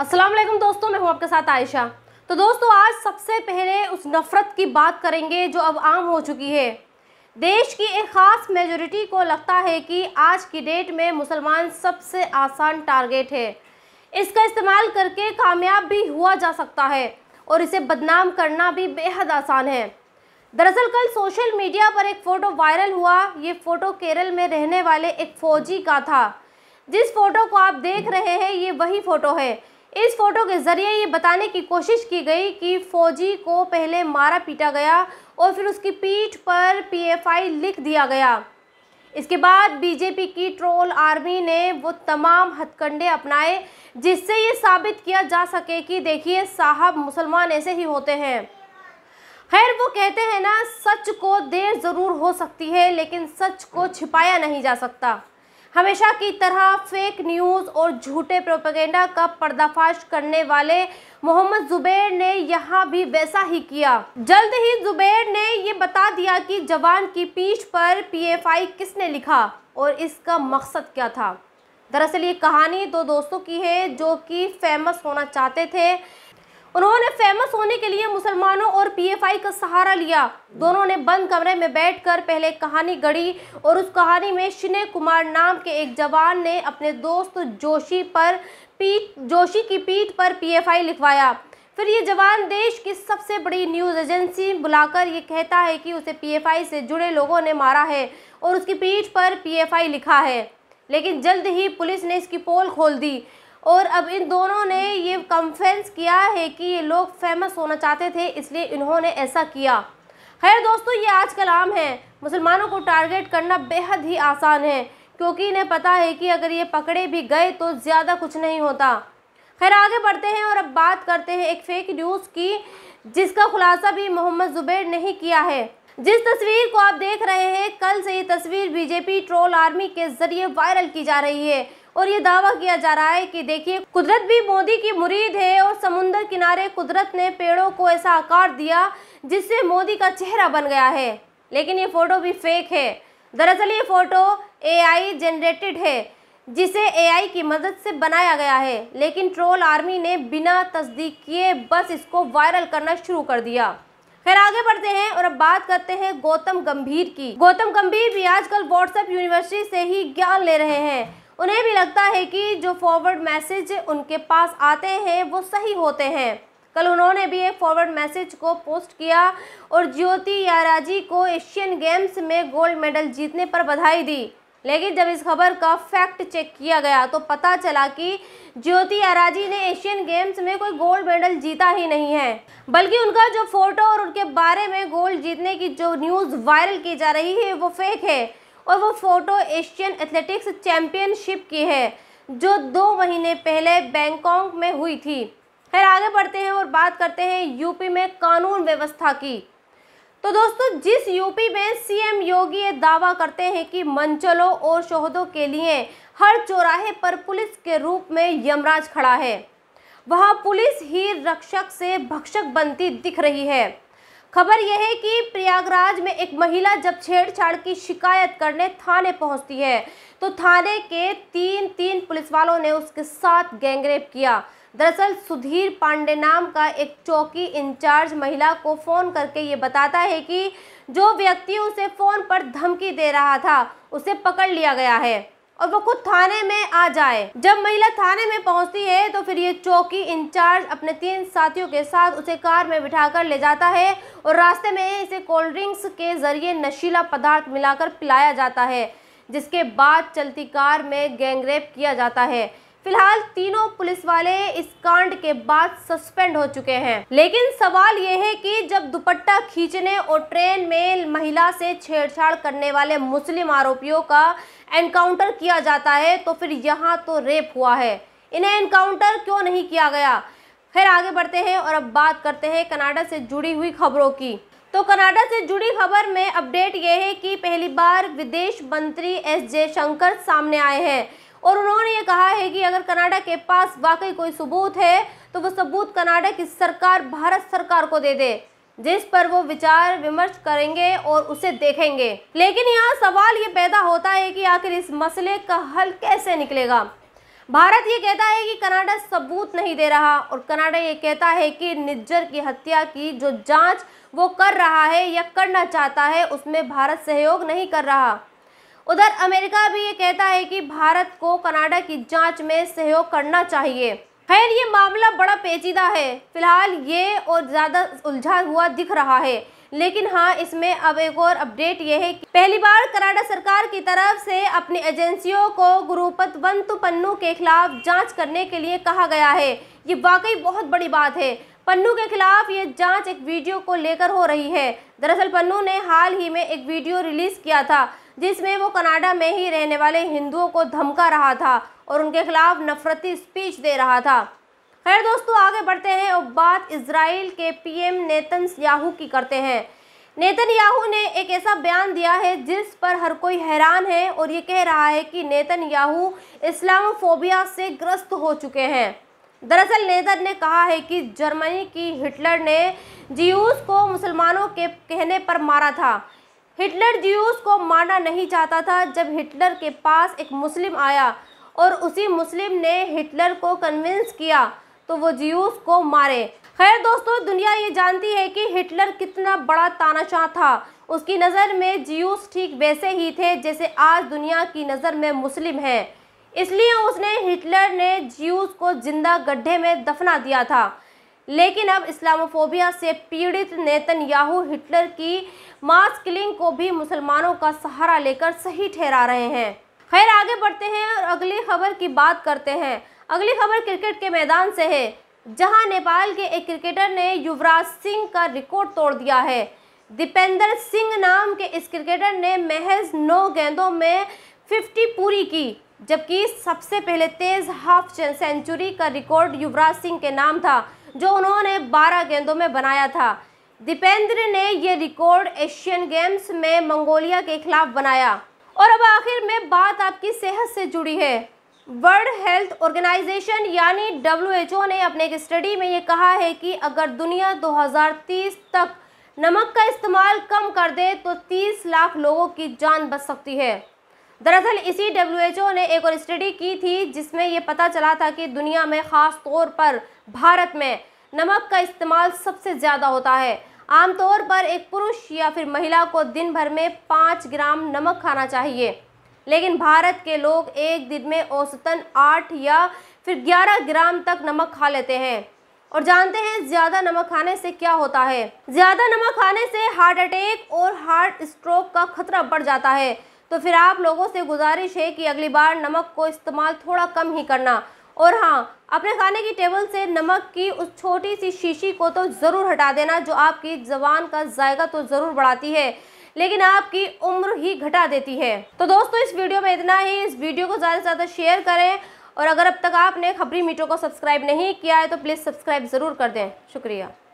अस्सलाम वालेकुम दोस्तों मैं हूं आपके साथ आयशा तो दोस्तों आज सबसे पहले उस नफ़रत की बात करेंगे जो अब आम हो चुकी है देश की एक ख़ास मेजोरिटी को लगता है कि आज की डेट में मुसलमान सबसे आसान टारगेट है इसका इस्तेमाल करके कामयाब भी हुआ जा सकता है और इसे बदनाम करना भी बेहद आसान है दरअसल कल सोशल मीडिया पर एक फ़ोटो वायरल हुआ ये फ़ोटो केरल में रहने वाले एक फ़ौजी का था जिस फ़ोटो को आप देख रहे हैं ये वही फ़ोटो है इस फोटो के ज़रिए ये बताने की कोशिश की गई कि फौजी को पहले मारा पीटा गया और फिर उसकी पीठ पर पीएफआई लिख दिया गया इसके बाद बीजेपी की ट्रोल आर्मी ने वो तमाम हथकंडे अपनाए जिससे ये साबित किया जा सके कि देखिए साहब मुसलमान ऐसे ही होते हैं खैर वो कहते हैं ना सच को देर ज़रूर हो सकती है लेकिन सच को छिपाया नहीं जा सकता हमेशा की तरह फेक न्यूज़ और झूठे प्रोपेगेंडा का पर्दाफाश करने वाले मोहम्मद जुबैर ने यहाँ भी वैसा ही किया जल्द ही जुबैर ने ये बता दिया कि जवान की पीठ पर पीएफआई किसने लिखा और इसका मकसद क्या था दरअसल ये कहानी दो दोस्तों की है जो कि फेमस होना चाहते थे उन्होंने फेमस होने के लिए मुसलमानों और पीएफआई का सहारा लिया दोनों ने बंद कमरे में बैठकर पहले कहानी गढ़ी और उस कहानी में शिने कुमार नाम के एक जवान ने अपने दोस्त जोशी पर पीठ जोशी की पीठ पर पीएफआई लिखवाया फिर ये जवान देश की सबसे बड़ी न्यूज़ एजेंसी बुलाकर ये कहता है कि उसे पीएफआई से जुड़े लोगों ने मारा है और उसकी पीठ पर पीएफआई लिखा है लेकिन जल्द ही पुलिस ने इसकी पोल खोल दी और अब इन दोनों ने ये कन्फ्रेंस किया है कि ये लोग फेमस होना चाहते थे इसलिए इन्होंने ऐसा किया खैर दोस्तों ये आज आम है मुसलमानों को टारगेट करना बेहद ही आसान है क्योंकि इन्हें पता है कि अगर ये पकड़े भी गए तो ज़्यादा कुछ नहीं होता खैर आगे बढ़ते हैं और अब बात करते हैं एक फेक न्यूज़ की जिसका खुलासा भी मोहम्मद जुबैर ने ही किया है जिस तस्वीर को आप देख रहे हैं कल से ये तस्वीर बीजेपी ट्रोल आर्मी के जरिए वायरल की जा रही है और ये दावा किया जा रहा है कि देखिए कुदरत भी मोदी की मुरीद है और समुन्दर किनारे कुदरत ने पेड़ों को ऐसा आकार दिया जिससे मोदी का चेहरा बन गया है लेकिन ये फ़ोटो भी फेक है दरअसल ये फ़ोटो एआई जनरेटेड है जिसे एआई की मदद से बनाया गया है लेकिन ट्रोल आर्मी ने बिना तस्दीक किए बस इसको वायरल करना शुरू कर दिया खैर आगे बढ़ते हैं और अब बात करते हैं गौतम गंभीर की गौतम गंभीर भी आजकल व्हाट्सएप यूनिवर्सिटी से ही ज्ञान ले रहे हैं उन्हें भी लगता है कि जो फॉरवर्ड मैसेज उनके पास आते हैं वो सही होते हैं कल उन्होंने भी एक फॉरवर्ड मैसेज को पोस्ट किया और ज्योति याराजी को एशियन गेम्स में गोल्ड मेडल जीतने पर बधाई दी लेकिन जब इस खबर का फैक्ट चेक किया गया तो पता चला कि ज्योति याराजी ने एशियन गेम्स में कोई गोल्ड मेडल जीता ही नहीं है बल्कि उनका जो फोटो और उनके बारे में गोल्ड जीतने की जो न्यूज़ वायरल की जा रही है वो फेक है और वो फ़ोटो एशियन एथलेटिक्स चैम्पियनशिप की है जो दो महीने पहले बैंकॉक में हुई थी खैर आगे बढ़ते हैं और बात करते हैं यूपी में कानून व्यवस्था की तो दोस्तों जिस यूपी में सीएम योगी ये दावा करते हैं कि मंचलों और शोहदों के लिए हर चौराहे पर पुलिस के रूप में यमराज खड़ा है वहाँ पुलिस ही रक्षक से भक्षक बनती दिख रही है खबर यह है कि प्रयागराज में एक महिला जब छेड़छाड़ की शिकायत करने थाने पहुंचती है तो थाने के तीन तीन पुलिस वालों ने उसके साथ गैंगरेप किया दरअसल सुधीर पांडे नाम का एक चौकी इंचार्ज महिला को फ़ोन करके ये बताता है कि जो व्यक्ति उसे फ़ोन पर धमकी दे रहा था उसे पकड़ लिया गया है और वो खुद थाने में आ जाए जब महिला थाने में पहुंचती है तो फिर ये चौकी इंचार्ज अपने तीन साथियों के साथ उसे कार में बिठाकर ले जाता है और रास्ते में इसे कोल्ड ड्रिंक्स के जरिए नशीला पदार्थ मिलाकर पिलाया जाता है जिसके बाद चलती कार में गैंगरेप किया जाता है फिलहाल तीनों पुलिस वाले इस कांड के बाद सस्पेंड हो चुके हैं लेकिन सवाल यह है कि जब दुपट्टा खींचने और ट्रेन में महिला से छेड़छाड़ करने वाले मुस्लिम आरोपियों का एनकाउंटर किया जाता है तो फिर यहाँ तो रेप हुआ है इन्हें एनकाउंटर क्यों नहीं किया गया फिर आगे बढ़ते हैं और अब बात करते हैं कनाडा से जुड़ी हुई खबरों की तो कनाडा से जुड़ी खबर में अपडेट यह है कि पहली बार विदेश मंत्री एस जयशंकर सामने आए हैं और उन्होंने ये कहा है कि अगर कनाडा के पास वाकई कोई सबूत है तो वो सबूत कनाडा की सरकार भारत सरकार को दे दे जिस पर वो विचार विमर्श करेंगे और उसे देखेंगे लेकिन यहाँ सवाल ये पैदा होता है कि आखिर इस मसले का हल कैसे निकलेगा भारत ये कहता है कि कनाडा सबूत नहीं दे रहा और कनाडा ये कहता है कि निज्जर की हत्या की जो जांच वो कर रहा है या करना चाहता है उसमें भारत सहयोग नहीं कर रहा उधर अमेरिका भी ये कहता है कि भारत को कनाडा की जांच में सहयोग करना चाहिए खैर ये मामला बड़ा पेचीदा है फिलहाल ये और ज़्यादा उलझा हुआ दिख रहा है लेकिन हाँ इसमें अब एक और अपडेट यह है कि पहली बार कनाडा सरकार की तरफ से अपनी एजेंसियों को गुरुपत बंतु पन्नू के खिलाफ जांच करने के लिए कहा गया है ये वाकई बहुत बड़ी बात है पन्नू के खिलाफ ये जांच एक वीडियो को लेकर हो रही है दरअसल पन्नू ने हाल ही में एक वीडियो रिलीज किया था जिसमें वो कनाडा में ही रहने वाले हिंदुओं को धमका रहा था और उनके खिलाफ नफरती स्पीच दे रहा था खैर दोस्तों आगे बढ़ते हैं और बात इसराइल के पीएम नेतन याहू की करते हैं नेतन याहू ने एक ऐसा बयान दिया है जिस पर हर कोई हैरान है और ये कह रहा है कि नेतन याहू इस्लामोफोबिया से ग्रस्त हो चुके हैं दरअसल नेतन ने कहा है कि जर्मनी की हिटलर ने जीवस को मुसलमानों के कहने पर मारा था हिटलर ज्यूस को मारना नहीं चाहता था जब हिटलर के पास एक मुस्लिम आया और उसी मुस्लिम ने हिटलर को कन्विंस किया तो वो ज्यूस को मारे खैर दोस्तों दुनिया ये जानती है कि हिटलर कितना बड़ा तानाशाह था उसकी नज़र में ज्यूस ठीक वैसे ही थे जैसे आज दुनिया की नज़र में मुस्लिम हैं इसलिए उसने हिटलर ने ज्यूस को जिंदा गड्ढे में दफना दिया था लेकिन अब इस्लामोफोबिया से पीड़ित नेतन याहू हिटलर की मास किलिंग को भी मुसलमानों का सहारा लेकर सही ठहरा रहे हैं खैर आगे बढ़ते हैं और अगली खबर की बात करते हैं अगली खबर क्रिकेट के मैदान से है जहां नेपाल के एक क्रिकेटर ने युवराज सिंह का रिकॉर्ड तोड़ दिया है दीपेंद्र सिंह नाम के इस क्रिकेटर ने महज नौ गेंदों में फिफ्टी पूरी की जबकि सबसे पहले तेज़ हाफ सेंचुरी का रिकॉर्ड युवराज सिंह के नाम था जो उन्होंने 12 गेंदों में बनाया था दीपेंद्र ने ये रिकॉर्ड एशियन गेम्स में मंगोलिया के खिलाफ बनाया और अब आखिर में बात आपकी सेहत से जुड़ी है वर्ल्ड हेल्थ ऑर्गेनाइजेशन यानी डब्ल्यू ने अपने एक स्टडी में ये कहा है कि अगर दुनिया 2030 तक नमक का इस्तेमाल कम कर दे तो 30 लाख लोगों की जान बच सकती है दरअसल इसी डब्ल्यू ने एक और स्टडी की थी जिसमें ये पता चला था कि दुनिया में ख़ास तौर पर भारत में नमक का इस्तेमाल सबसे ज़्यादा होता है आमतौर पर एक पुरुष या फिर महिला को दिन भर में पाँच ग्राम नमक खाना चाहिए लेकिन भारत के लोग एक दिन में औसतन आठ या फिर ग्यारह ग्राम तक नमक खा लेते हैं और जानते हैं ज़्यादा नमक खाने से क्या होता है ज़्यादा नमक खाने से हार्ट अटैक और हार्ट स्ट्रोक का खतरा बढ़ जाता है तो फिर आप लोगों से गुजारिश है कि अगली बार नमक को इस्तेमाल थोड़ा कम ही करना और हाँ अपने खाने की टेबल से नमक की उस छोटी सी शीशी को तो ज़रूर हटा देना जो आपकी जबान का जायका तो ज़रूर बढ़ाती है लेकिन आपकी उम्र ही घटा देती है तो दोस्तों इस वीडियो में इतना ही इस वीडियो को ज़्यादा से ज़्यादा शेयर करें और अगर अब तक आपने खबरी मीटों को सब्सक्राइब नहीं किया है तो प्लीज़ सब्सक्राइब ज़रूर कर दें शुक्रिया